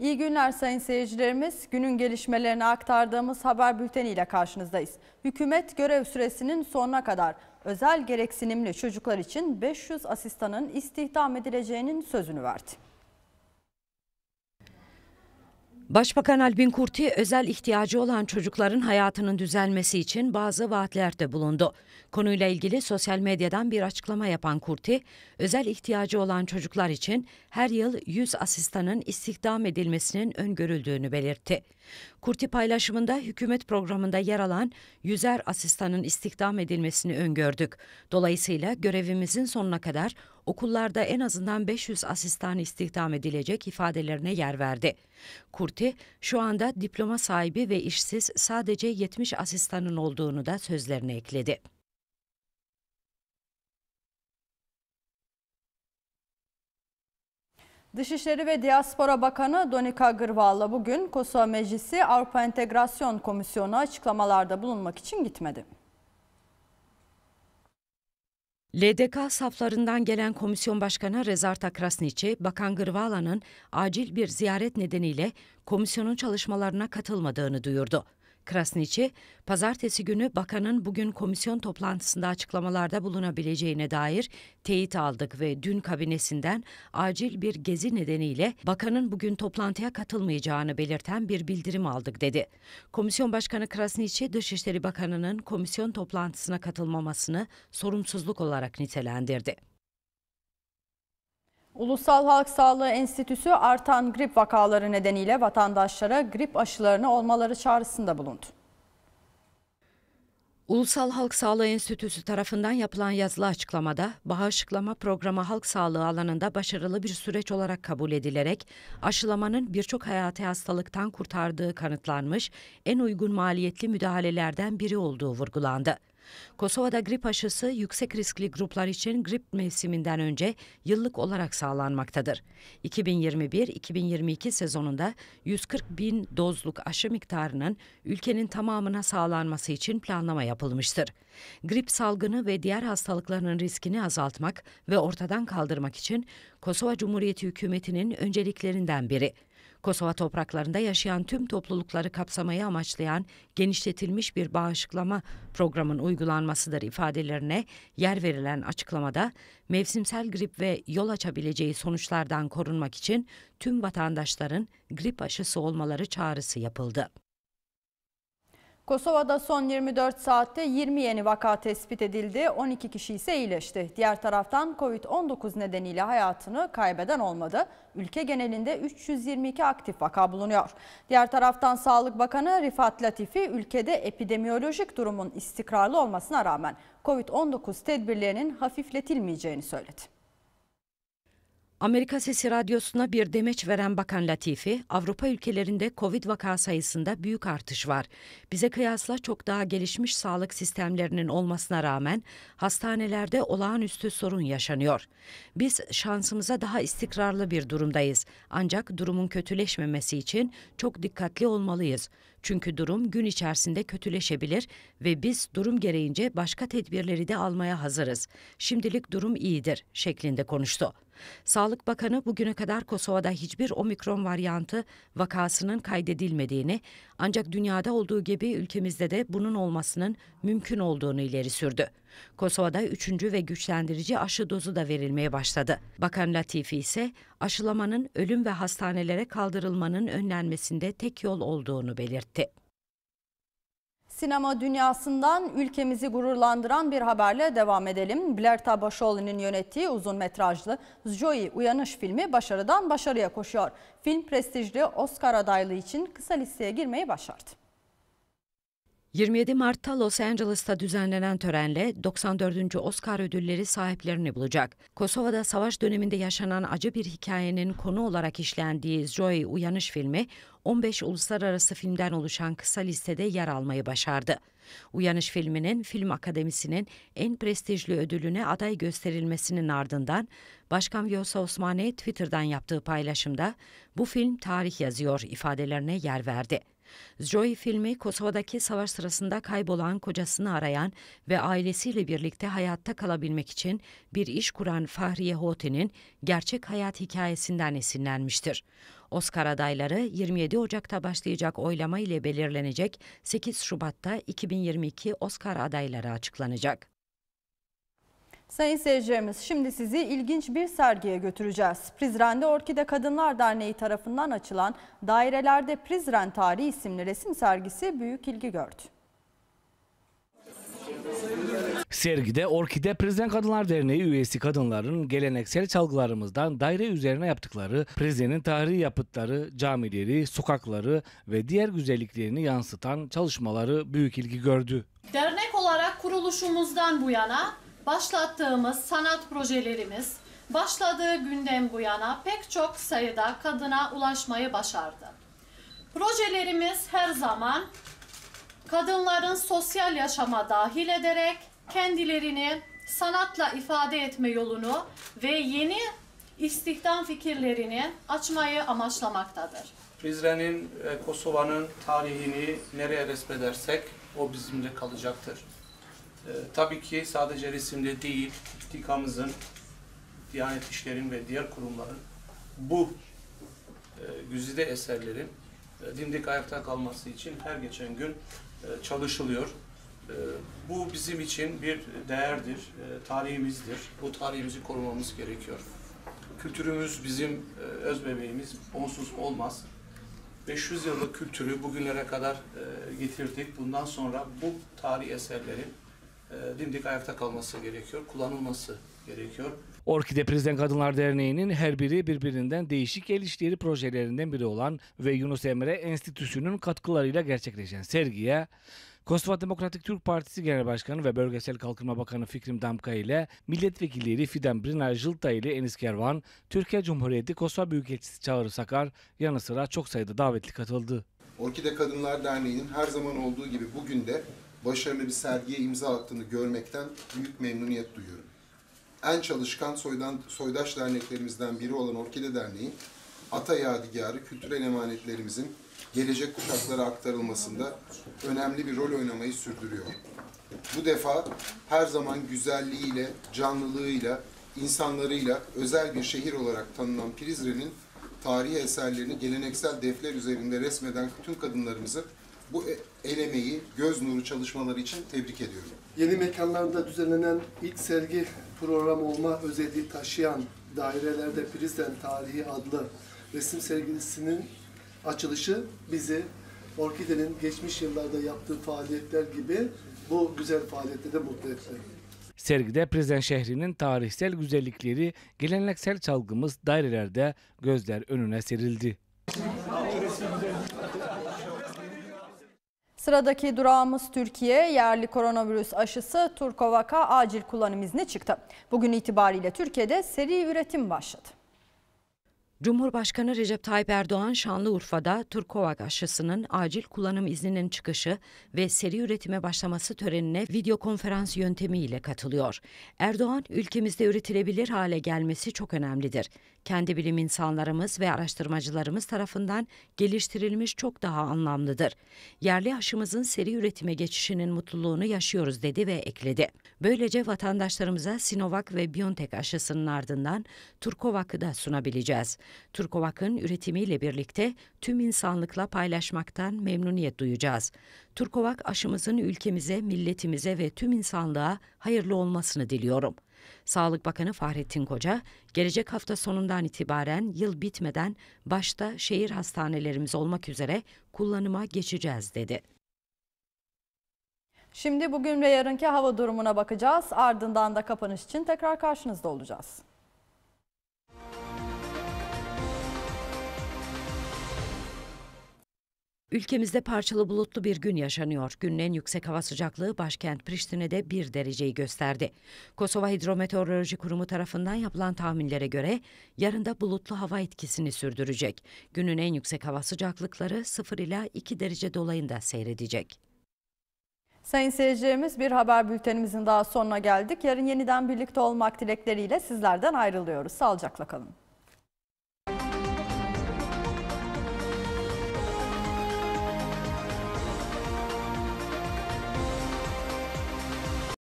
İyi günler sayın seyircilerimiz. Günün gelişmelerini aktardığımız haber bülteniyle karşınızdayız. Hükümet görev süresinin sonuna kadar özel gereksinimli çocuklar için 500 asistanın istihdam edileceğinin sözünü verdi. Başbakan Albin Kurti özel ihtiyacı olan çocukların hayatının düzelmesi için bazı vaatlerde bulundu. Konuyla ilgili sosyal medyadan bir açıklama yapan Kurti, özel ihtiyacı olan çocuklar için her yıl 100 asistanın istihdam edilmesinin öngörüldüğünü belirtti. Kurti paylaşımında hükümet programında yer alan 100'er asistanın istihdam edilmesini öngördük. Dolayısıyla görevimizin sonuna kadar okullarda en azından 500 asistan istihdam edilecek ifadelerine yer verdi. Kurti, şu anda diploma sahibi ve işsiz sadece 70 asistanın olduğunu da sözlerine ekledi. Dışişleri ve Diaspora Bakanı Donika Agırval'la bugün Kosova Meclisi Avrupa Entegrasyon Komisyonu açıklamalarda bulunmak için gitmedi. LDK saflarından gelen komisyon başkanı Rezarta Krasniçi, Bakan Gırvala'nın acil bir ziyaret nedeniyle komisyonun çalışmalarına katılmadığını duyurdu. Krasniçi, pazartesi günü bakanın bugün komisyon toplantısında açıklamalarda bulunabileceğine dair teyit aldık ve dün kabinesinden acil bir gezi nedeniyle bakanın bugün toplantıya katılmayacağını belirten bir bildirim aldık dedi. Komisyon Başkanı Krasniçi, Dışişleri Bakanı'nın komisyon toplantısına katılmamasını sorumsuzluk olarak nitelendirdi. Ulusal Halk Sağlığı Enstitüsü artan grip vakaları nedeniyle vatandaşlara grip aşılarını olmaları çağrısında bulundu. Ulusal Halk Sağlığı Enstitüsü tarafından yapılan yazılı açıklamada bağışıklama programı halk sağlığı alanında başarılı bir süreç olarak kabul edilerek aşılamanın birçok hayati hastalıktan kurtardığı kanıtlanmış en uygun maliyetli müdahalelerden biri olduğu vurgulandı. Kosova'da grip aşısı yüksek riskli gruplar için grip mevsiminden önce yıllık olarak sağlanmaktadır. 2021-2022 sezonunda 140 bin dozluk aşı miktarının ülkenin tamamına sağlanması için planlama yapılmıştır. Grip salgını ve diğer hastalıklarının riskini azaltmak ve ortadan kaldırmak için Kosova Cumhuriyeti hükümetinin önceliklerinden biri. Kosova topraklarında yaşayan tüm toplulukları kapsamayı amaçlayan genişletilmiş bir bağışıklama programın uygulanmasıdır ifadelerine yer verilen açıklamada mevsimsel grip ve yol açabileceği sonuçlardan korunmak için tüm vatandaşların grip aşısı olmaları çağrısı yapıldı. Kosova'da son 24 saatte 20 yeni vaka tespit edildi, 12 kişi ise iyileşti. Diğer taraftan Covid-19 nedeniyle hayatını kaybeden olmadı. Ülke genelinde 322 aktif vaka bulunuyor. Diğer taraftan Sağlık Bakanı Rifat Latifi ülkede epidemiyolojik durumun istikrarlı olmasına rağmen Covid-19 tedbirlerinin hafifletilmeyeceğini söyledi. Amerika Sesi Radyosu'na bir demeç veren Bakan Latifi, Avrupa ülkelerinde Covid vaka sayısında büyük artış var. Bize kıyasla çok daha gelişmiş sağlık sistemlerinin olmasına rağmen hastanelerde olağanüstü sorun yaşanıyor. Biz şansımıza daha istikrarlı bir durumdayız. Ancak durumun kötüleşmemesi için çok dikkatli olmalıyız. Çünkü durum gün içerisinde kötüleşebilir ve biz durum gereğince başka tedbirleri de almaya hazırız. Şimdilik durum iyidir şeklinde konuştu. Sağlık Bakanı bugüne kadar Kosova'da hiçbir omikron varyantı vakasının kaydedilmediğini ancak dünyada olduğu gibi ülkemizde de bunun olmasının mümkün olduğunu ileri sürdü. Kosova'da üçüncü ve güçlendirici aşı dozu da verilmeye başladı. Bakan Latifi ise aşılamanın ölüm ve hastanelere kaldırılmanın önlenmesinde tek yol olduğunu belirtti. Sinema dünyasından ülkemizi gururlandıran bir haberle devam edelim. Blair Tabaşoğlu'nun yönettiği uzun metrajlı Joey Uyanış filmi başarıdan başarıya koşuyor. Film prestijli Oscar adaylığı için kısa listeye girmeyi başardı. 27 Mart'ta Los Angeles'ta düzenlenen törenle 94. Oscar ödülleri sahiplerini bulacak. Kosova'da savaş döneminde yaşanan acı bir hikayenin konu olarak işlendiği Joy Uyanış filmi 15 uluslararası filmden oluşan kısa listede yer almayı başardı. Uyanış filminin Film Akademisi'nin en prestijli ödülüne aday gösterilmesinin ardından Başkan Vyosa Osmani Twitter'dan yaptığı paylaşımda bu film tarih yazıyor ifadelerine yer verdi. Zoe filmi Kosova'daki savaş sırasında kaybolan kocasını arayan ve ailesiyle birlikte hayatta kalabilmek için bir iş kuran Fahriye Hote'nin gerçek hayat hikayesinden esinlenmiştir. Oscar adayları 27 Ocak'ta başlayacak oylama ile belirlenecek 8 Şubat'ta 2022 Oscar adayları açıklanacak. Sayın seyircilerimiz şimdi sizi ilginç bir sergiye götüreceğiz. Prizren'de Orkide Kadınlar Derneği tarafından açılan Dairelerde Prizren Tarihi isimli resim sergisi büyük ilgi gördü. Sergide Orkide Prizren Kadınlar Derneği üyesi kadınların geleneksel çalgılarımızdan daire üzerine yaptıkları Prizren'in tarihi yapıtları, camileri, sokakları ve diğer güzelliklerini yansıtan çalışmaları büyük ilgi gördü. Dernek olarak kuruluşumuzdan bu yana başlattığımız sanat projelerimiz başladığı günden bu yana pek çok sayıda kadına ulaşmayı başardı. Projelerimiz her zaman kadınların sosyal yaşama dahil ederek kendilerini sanatla ifade etme yolunu ve yeni istihdam fikirlerini açmayı amaçlamaktadır. Rize'nin, e, Kosova'nın tarihini nereye resmedersek o bizimle kalacaktır. Ee, tabii ki sadece resimde değil, TİKA'mızın, Diyanet İşleri'nin ve diğer kurumların bu e, güzide eserlerin e, dimdik ayakta kalması için her geçen gün e, çalışılıyor. E, bu bizim için bir değerdir, tarihimizdir. Bu tarihimizi korumamız gerekiyor. Kültürümüz bizim e, öz bebeğimiz, onsuz olmaz. 500 yıllık kültürü bugünlere kadar getirdik. Bundan sonra bu tarih eserlerin ee, dimdik ayakta kalması gerekiyor, kullanılması gerekiyor. Orkide Prizden Kadınlar Derneği'nin her biri birbirinden değişik el projelerinden biri olan ve Yunus Emre Enstitüsü'nün katkılarıyla gerçekleşen sergiye Kosova Demokratik Türk Partisi Genel Başkanı ve Bölgesel Kalkınma Bakanı Fikrim Damka ile milletvekilleri Fidan Brina Jılta ile Enis Kervan, Türkiye Cumhuriyeti Kosova Büyükelçisi Çağrı Sakar yanı sıra çok sayıda davetli katıldı. Orkide Kadınlar Derneği'nin her zaman olduğu gibi bugün de başarılı bir sergiye imza attığını görmekten büyük memnuniyet duyuyorum. En çalışkan soydan, soydaş derneklerimizden biri olan Orkide Derneği, Ata Yadigarı kültürel emanetlerimizin gelecek kuşaklara aktarılmasında önemli bir rol oynamayı sürdürüyor. Bu defa her zaman güzelliğiyle, canlılığıyla, insanlarıyla özel bir şehir olarak tanınan Prizren'in tarihi eserlerini geleneksel defler üzerinde resmeden tüm kadınlarımızı bu e, elemeyi göz nuru çalışmaları için tebrik ediyorum. Yeni mekanlarda düzenlenen ilk sergi programı olma özeti taşıyan dairelerde Prizden Tarihi adlı resim sergisinin açılışı bizi Orkide'nin geçmiş yıllarda yaptığı faaliyetler gibi bu güzel faaliyette de mutlu etti. Sergide Prizren şehrinin tarihsel güzellikleri, geleneksel çalgımız dairelerde gözler önüne serildi. Sıradaki durağımız Türkiye. Yerli koronavirüs aşısı Turkovak'a acil kullanım izni çıktı. Bugün itibariyle Türkiye'de seri üretim başladı. Cumhurbaşkanı Recep Tayyip Erdoğan Şanlıurfa'da Turkovak aşısının acil kullanım izninin çıkışı ve seri üretime başlaması törenine video konferans yöntemiyle katılıyor. Erdoğan, ülkemizde üretilebilir hale gelmesi çok önemlidir. Kendi bilim insanlarımız ve araştırmacılarımız tarafından geliştirilmiş çok daha anlamlıdır. Yerli aşımızın seri üretime geçişinin mutluluğunu yaşıyoruz dedi ve ekledi. Böylece vatandaşlarımıza Sinovac ve BioNTech aşısının ardından Turkovak'ı da sunabileceğiz. Turkovak'ın üretimiyle birlikte tüm insanlıkla paylaşmaktan memnuniyet duyacağız. Turkovak aşımızın ülkemize, milletimize ve tüm insanlığa hayırlı olmasını diliyorum. Sağlık Bakanı Fahrettin Koca, gelecek hafta sonundan itibaren yıl bitmeden başta şehir hastanelerimiz olmak üzere kullanıma geçeceğiz dedi. Şimdi bugün ve yarınki hava durumuna bakacağız. Ardından da kapanış için tekrar karşınızda olacağız. Ülkemizde parçalı bulutlu bir gün yaşanıyor. Günün en yüksek hava sıcaklığı başkent Priştine'de 1 dereceyi gösterdi. Kosova Hidrometeoroloji Kurumu tarafından yapılan tahminlere göre yarın da bulutlu hava etkisini sürdürecek. Günün en yüksek hava sıcaklıkları 0 ila 2 derece dolayında seyredecek. Sayın seyircilerimiz bir haber bültenimizin daha sonuna geldik. Yarın yeniden birlikte olmak dilekleriyle sizlerden ayrılıyoruz. Sağlıcakla kalın.